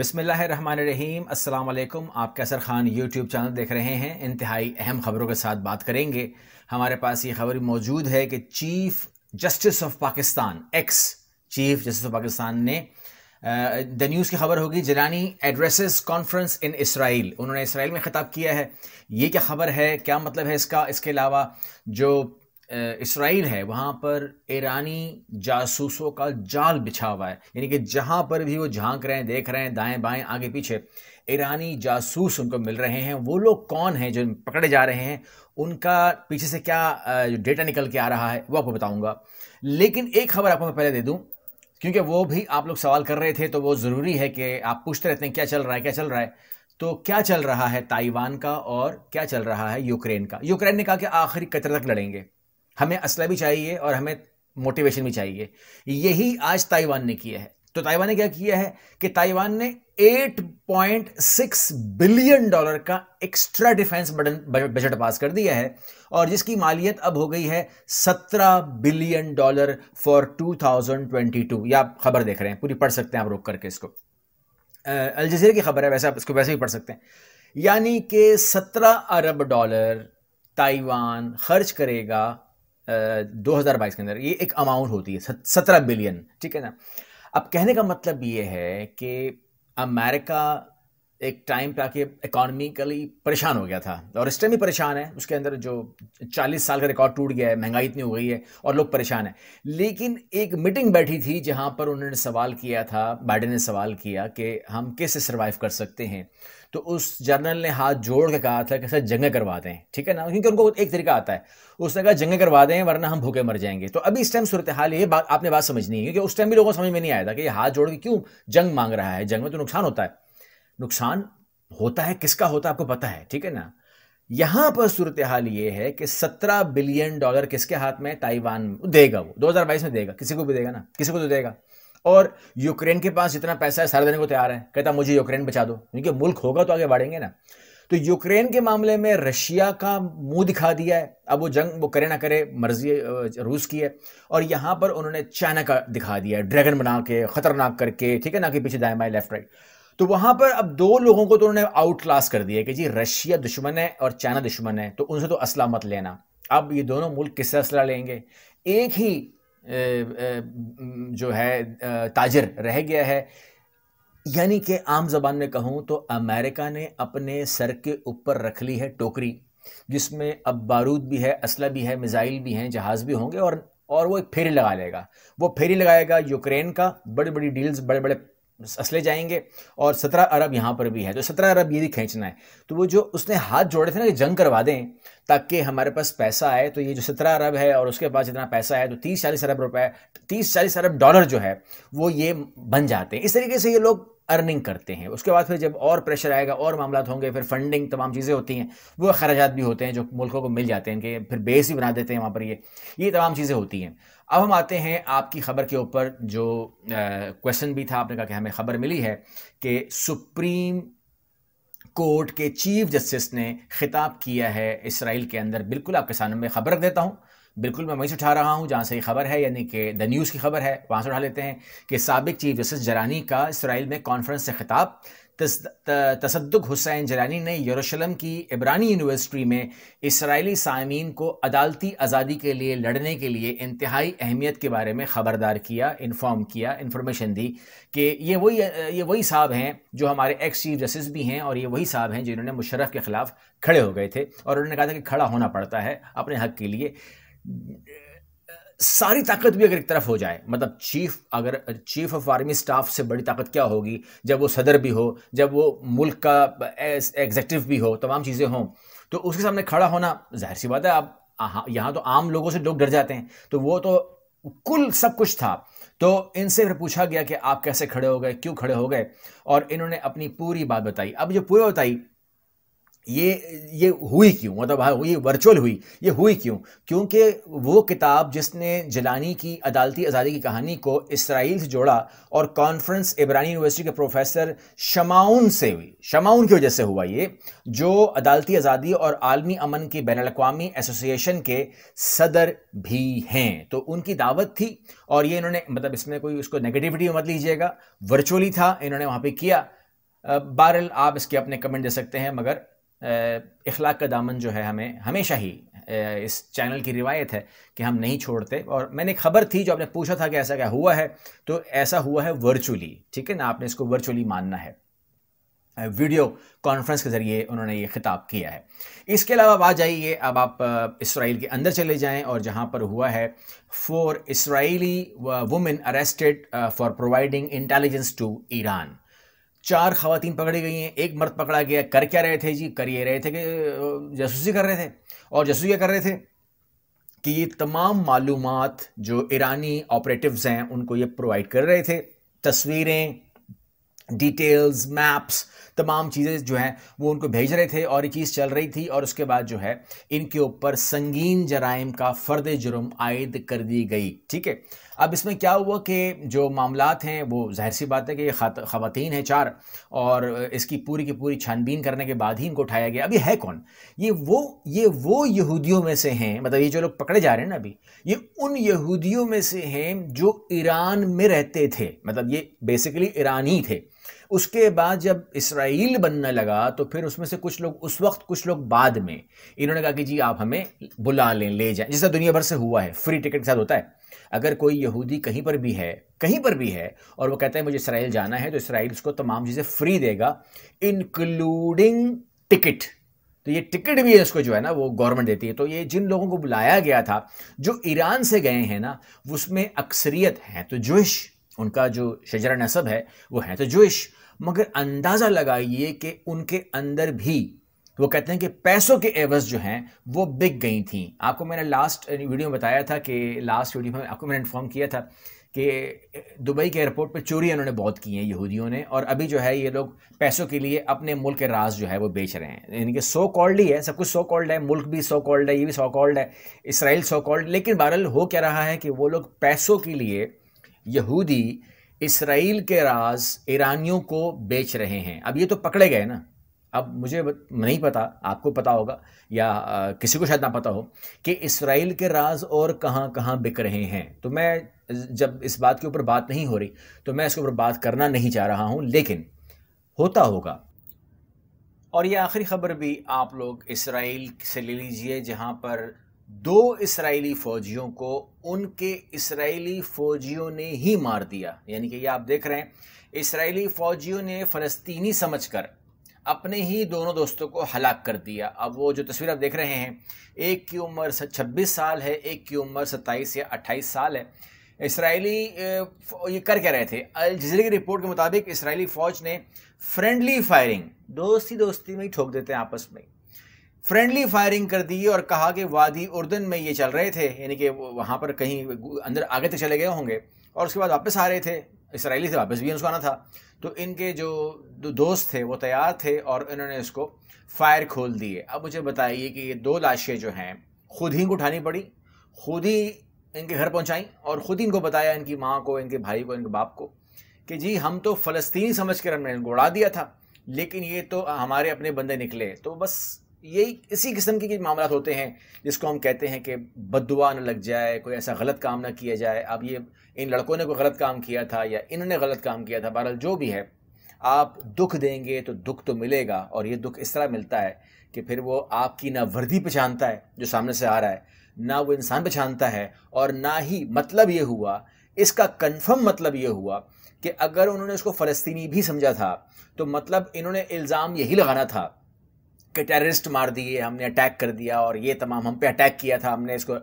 अस्सलाम वालेकुम आप कैसर ख़ान यूट्यूब चैनल देख रहे हैं इंतहाई अहम ख़बरों के साथ बात करेंगे हमारे पास ये खबर मौजूद है कि chief justice of Pakistan ex chief justice of Pakistan ने द न्यूज़ की खबर होगी Jilani addresses conference in Israel उन्होंने इसराइल में ख़िताब किया है ये क्या खबर है क्या मतलब है इसका इसके अलावा जो इसराइल है वहाँ पर ईरानी जासूसों का जाल बिछा हुआ है यानी कि जहाँ पर भी वो झांक रहे हैं देख रहे हैं दाएं बाएं आगे पीछे ईरानी जासूस उनको मिल रहे हैं वो लोग कौन हैं जो पकड़े जा रहे हैं उनका पीछे से क्या जो डेटा निकल के आ रहा है वो आपको बताऊँगा लेकिन एक खबर आपको मैं पहले दे दूँ क्योंकि वो भी आप लोग सवाल कर रहे थे तो वो ज़रूरी है कि आप पूछते रहते हैं क्या चल रहा है क्या चल रहा है तो क्या चल रहा है ताइवान का और क्या चल रहा है यूक्रेन का यूक्रेन ने कहा कि आखिरी कतर तक लड़ेंगे हमें असला भी चाहिए और हमें मोटिवेशन भी चाहिए यही आज ताइवान ने किया है तो ताइवान ने क्या किया है कि ताइवान ने 8.6 बिलियन डॉलर का एक्स्ट्रा डिफेंस बजट पास कर दिया है और जिसकी मालियत अब हो गई है 17 बिलियन डॉलर फॉर 2022 या आप खबर देख रहे हैं पूरी पढ़ सकते हैं आप रोक करके इसको अल जजीरा की खबर है वैसे आप इसको वैसे भी पढ़ सकते हैं यानी कि 17 अरब डॉलर ताइवान खर्च करेगा 2022 के अंदर ये एक अमाउंट होती है सत्रह बिलियन ठीक है ना अब कहने का मतलब ये है कि अमेरिका एक टाइम पे आके इकोनॉमिकली परेशान हो गया था और इस टाइम भी परेशान है उसके अंदर जो 40 साल का रिकॉर्ड टूट गया है महंगाई इतनी हो गई है और लोग परेशान है लेकिन एक मीटिंग बैठी थी जहां पर उन्होंने सवाल किया था बाइडेन ने सवाल किया कि हम कैसे सर्वाइव कर सकते हैं तो उस जर्नल ने हाथ जोड़ के कहा था कि सर जंगे करवा दें ठीक है ना क्योंकि उनको एक तरीका आता है उसने कहा जंगे करवा दें वरना हम भूखे मर जाएंगे तो अभी इस टाइम सूरत हाल ये बात आपने बात समझनी है क्योंकि उस टाइम भी लोगों को समझ में नहीं आया था कि ये हाथ जोड़ के क्यों जंग मांग रहा है जंग में तो नुकसान होता है नुकसान होता है किसका होता है आपको पता है ठीक है ना यहां पर सूरत हाल ये है कि सत्रह बिलियन डॉलर किसके हाथ में ताइवान देगा वो 2022 में देगा किसी को भी देगा ना किसी को तो देगा और यूक्रेन के पास जितना पैसा है सारा देने को तैयार है कहता मुझे यूक्रेन बचा दो क्योंकि मुल्क होगा तो आगे बढ़ेंगे ना तो यूक्रेन के मामले में रशिया का मुंह दिखा दिया है अब वो जंग वो करे ना करे मर्जी रूस की है और यहां पर उन्होंने चाइना का दिखा दिया है ड्रैगन बना के खतरनाक करके ठीक है ना कि पीछे दाएं बाएं लेफ्ट राइट तो वहां पर अब दो लोगों को तो उन्होंने आउट क्लास कर दिया कि जी रशिया दुश्मन है और चाइना दुश्मन है तो उनसे तो असला मत लेना अब ये दोनों मुल्क किससे असला लेंगे एक ही जो है ताजर रह गया है यानी कि आम जबान में कहूँ तो अमेरिका ने अपने सर के ऊपर रख ली है टोकरी जिसमें अब बारूद भी है असला भी है मिज़ाइल भी हैं जहाज़ भी होंगे और और वो एक फेरी लगा लेगा वो फेरी लगाएगा यूक्रेन का बड़ी बड़ी डील्स बड़े बड़े असले जाएंगे और सत्रह अरब यहाँ पर भी है तो सत्रह अरब ये भी खींचना है तो वो जो उसने हाथ जोड़े थे ना कि जंग करवा दें ताकि हमारे पास पैसा आए तो ये जो सत्रह अरब है और उसके पास इतना पैसा है तो तीस चालीस अरब रुपए तीस चालीस अरब डॉलर जो है वो ये बन जाते हैं इस तरीके से ये लोग अर्निंग करते हैं उसके बाद फिर जब और प्रेशर आएगा और मामला होंगे फिर फंडिंग तमाम चीज़ें होती हैं वो अखराज भी होते हैं जो मुल्कों को मिल जाते हैं इनके फिर बेस भी बना देते हैं वहाँ पर ये ये तमाम चीज़ें होती हैं अब हम आते हैं आपकी खबर के ऊपर जो क्वेश्चन भी था आपने कहा कि हमें खबर मिली है कि सुप्रीम कोर्ट के चीफ जस्टिस ने खिताब किया है इसराइल के अंदर बिल्कुल आपके सामने में खबर रख देता हूँ बिल्कुल मैं वहीं से उठा रहा हूँ जहाँ से ये खबर है यानी कि द न्यूज़ की खबर है वहाँ से उठा लेते हैं कि सबक चीफ जस्टिस जरानी का इसराइल में कॉन्फ्रेंस से खिताब तसद्दुक हुसैन जरानी ने यरूशलेम की इब्रानी यूनिवर्सिटी में इसराइली सामीन को अदालती आज़ादी के लिए लड़ने के लिए इंतहाई अहमियत के बारे में ख़बरदार किया इन्फॉर्म किया इन्फॉर्मेशन दी कि ये वही ये वही साहब हैं जो हमारे एक्स चीफ जस्टिस भी हैं और ये वही साहब हैं जिन्होंने मुशर्रफ के ख़िलाफ़ खड़े हो गए थे और उन्होंने कहा था कि खड़ा होना पड़ता है अपने हक के लिए सारी ताकत भी अगर एक तरफ हो जाए मतलब चीफ अगर चीफ ऑफ आर्मी स्टाफ से बड़ी ताकत क्या होगी जब वो सदर भी हो जब वो मुल्क का एग्जेक्टिव भी हो तमाम चीज़ें हों तो उसके सामने खड़ा होना जाहिर सी बात है आप यहाँ तो आम लोगों से लोग डर जाते हैं तो वो तो कुल सब कुछ था तो इनसे फिर पूछा गया कि आप कैसे खड़े हो गए क्यों खड़े हो गए और इन्होंने अपनी पूरी बात बताई अब जो पूरी बताई ये ये हुई क्यों मतलब हुई हाँ, वर्चुअल हुई ये हुई क्यों क्योंकि वो किताब जिसने जलानी की अदालती आज़ादी की कहानी को इसराइल से जोड़ा और कॉन्फ्रेंस इब्रानी यूनिवर्सिटी के प्रोफेसर शमाउन से हुई शमाउन की वजह से हुआ ये जो अदालती आज़ादी और आलमी अमन की बैन अवी एसोसिएशन के सदर भी हैं तो उनकी दावत थी और ये इन्होंने मतलब इसमें कोई उसको नेगेटिविटी मत लीजिएगा वर्चुअली था इन्होंने वहाँ पर किया बहरल आप इसके अपने कमेंट दे सकते हैं मगर इखलाक का दामन जो है हमें हमेशा ही इस चैनल की रिवायत है कि हम नहीं छोड़ते और मैंने खबर थी जो आपने पूछा था कि ऐसा क्या हुआ है तो ऐसा हुआ है वर्चुअली ठीक है ना आपने इसको वर्चुअली मानना है वीडियो कॉन्फ्रेंस के ज़रिए उन्होंने ये खिताब किया है इसके अलावा आ जाइए अब आप इसराइल के अंदर चले जाएं और जहां पर हुआ है four Israeli women arrested for providing intelligence to Iran चार खातन पकड़ी गई हैं एक मर्द पकड़ा गया कर क्या रहे थे जी कर ये रहे थे कि जासूसी कर रहे थे और जासूसी क्या कर रहे थे कि ये तमाम मालूम जो ईरानी ऑपरेटिव्स हैं उनको ये प्रोवाइड कर रहे थे तस्वीरें डिटेल्स मैप्स तमाम चीज़ें जो हैं वो उनको भेज रहे थे और ये चीज़ चल रही थी और उसके बाद जो है इनके ऊपर संगीन जराइम का फ़र्द जुर्म आयद कर दी गई ठीक है अब इसमें क्या हुआ कि जो मामला हैं वो जाहिर सी बात है कि ये ख़वान हैं चार और इसकी पूरी की पूरी छानबीन करने के बाद ही इनको उठाया गया अभी है कौन ये वो ये वो यहूदियों में से हैं मतलब ये जो लोग पकड़े जा रहे हैं ना अभी ये उन यहूदियों में से हैं जो ईरान में रहते थे मतलब ये बेसिकली ईरानी थे उसके बाद जब इसराइल बनने लगा तो फिर उसमें से कुछ लोग उस वक्त कुछ लोग बाद में इन्होंने कहा कि जी आप हमें बुला लें ले जाएं जैसा दुनिया भर से हुआ है फ्री टिकट के साथ होता है अगर कोई यहूदी कहीं पर भी है कहीं पर भी है और वो कहता है मुझे इसराइल जाना है तो इसराइल उसको तमाम चीज़ें फ्री देगा इंक्लूडिंग टिकट तो ये टिकट भी है उसको जो है ना वो गवर्नमेंट देती है तो ये जिन लोगों को बुलाया गया था जो ईरान से गए हैं ना उसमें अक्सरियत है तो जोश उनका जो शजरा नसब है वो है तो जोइश मगर अंदाज़ा लगाइए कि उनके अंदर भी वो कहते हैं कि पैसों के एवज़ जो हैं वो बिक गई थी आपको मैंने लास्ट वीडियो में बताया था कि लास्ट वीडियो में आपको मैंने इन्फॉर्म किया था कि दुबई के एयरपोर्ट पर चोरियाँ इन्होंने बहुत की हैं यहूदियों ने और अभी जो है ये लोग पैसों के लिए अपने मुल्क के राज जो है वो बेच रहे हैं यानी कि सो कॉल्ड ही है सब कुछ सो कॉल्ड है मुल्क भी सो कॉल्ड है ये भी सो कॉल्ड है इसराइल सो कॉल्ड लेकिन बहरल हो क्या रहा है कि वो लोग पैसों के लिए यहूदी इसराइल के राज ईरानियों को बेच रहे हैं अब ये तो पकड़े गए ना अब मुझे नहीं पता आपको पता होगा या किसी को शायद ना पता हो कि इसराइल के राज और कहाँ कहाँ बिक रहे हैं तो मैं जब इस बात के ऊपर बात नहीं हो रही तो मैं इसके ऊपर बात करना नहीं चाह रहा हूँ लेकिन होता होगा और ये आखिरी खबर भी आप लोग इसराइल से ले लीजिए जहाँ पर दो इसराइली फौजियों को उनके इसराइली फौजियों ने ही मार दिया यानी कि ये आप देख रहे हैं इसराइली फौजियों ने फ़लस्तीनी समझकर अपने ही दोनों दोस्तों को हलाक कर दिया अब वो जो तस्वीर आप देख रहे हैं एक की उम्र छब्बीस साल है एक की उम्र सत्ताईस या अट्ठाईस साल है इसराइली ये कर क्या रहे थे अल जजीरे की रिपोर्ट के मुताबिक इसराइली फ़ौज ने फ्रेंडली फायरिंग दोस्ती दोस्ती में ही ठोक देते हैं आपस में फ्रेंडली फायरिंग कर दी और कहा कि वादी उर्दन में ये चल रहे थे यानी कि वहाँ पर कहीं अंदर आगे तक तो चले गए होंगे और उसके बाद वापस आ रहे थे इसराइली से वापस भी उसको आना था तो इनके जो दोस्त थे वो तैयार थे और इन्होंने इसको फायर खोल दिए अब मुझे बताइए कि ये दो लाशें जो हैं खुद ही को उठानी पड़ी खुद ही इनके घर पहुँचाई और ख़ुद ही इनको बताया इनकी माँ को इनके भाई को इनके बाप को कि जी हम तो फ़लस्तीनी समझ कर हमने इनको उड़ा दिया था लेकिन ये तो हमारे अपने बंदे निकले तो बस यही इसी किस्म के मामला होते हैं जिसको हम कहते हैं कि बदुआ न लग जाए कोई ऐसा गलत काम ना किया जाए अब ये इन लड़कों ने कोई गलत काम किया था या इन्होंने गलत काम किया था बहरहाल जो भी है आप दुख देंगे तो दुख तो मिलेगा और ये दुख इस तरह मिलता है कि फिर वो आपकी ना वर्दी पहचानता है जो सामने से आ रहा है ना वो इंसान पहचानता है और ना ही मतलब ये हुआ इसका कन्फर्म मतलब ये हुआ कि अगर उन्होंने उसको फ़लस्तीनी भी समझा था तो मतलब इन्होंने इल्ज़ाम यही लगाना था टेररिस्ट मार दिए हमने अटैक कर दिया और ये तमाम हम पे अटैक किया था हमने इसको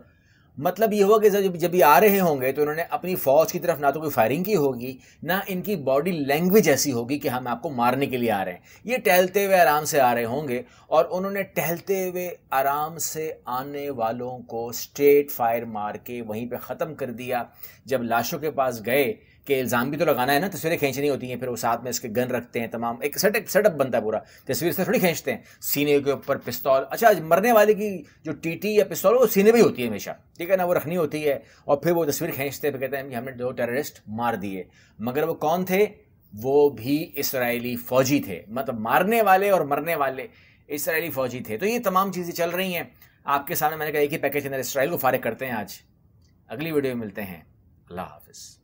मतलब ये होगा कि जब जब ये आ रहे होंगे तो इन्होंने अपनी फ़ौज की तरफ ना तो कोई फायरिंग की होगी ना इनकी बॉडी लैंग्वेज ऐसी होगी कि हम आपको मारने के लिए आ रहे हैं ये टहलते हुए आराम से आ रहे होंगे और उन्होंने टहलते हुए आराम से आने वालों को स्ट्रेट फायर मार के वहीं पे ख़त्म कर दिया जब लाशों के पास गए कि इल्ज़ाम भी तो लगाना है ना तस्वीरें खींचनी होती हैं फिर वो साथ में इसके गन रखते हैं तमाम एक सेट एक सेटअप बनता है पूरा तस्वीर से थोड़ी खींचते हैं सीने के ऊपर पिस्तौल अच्छा मरने वाले की जो टीटी या पिस्तौल वो सीने भी होती है हमेशा ठीक है ना वो रखनी होती है और फिर वो तस्वीर खींचते हैं कहते हैं कि हमने दो टेररिस्ट मार दिए मगर वो कौन थे वो भी इसराइली फ़ौजी थे मतलब मारने वाले और मरने वाले इसराइली फ़ौजी थे तो ये तमाम चीज़ें चल रही हैं आपके सामने मैंने कहा एक ही पैकेज के अंदर इसराइल को फारिग करते हैं आज अगली वीडियो में मिलते हैं अल्लाह हाफिज़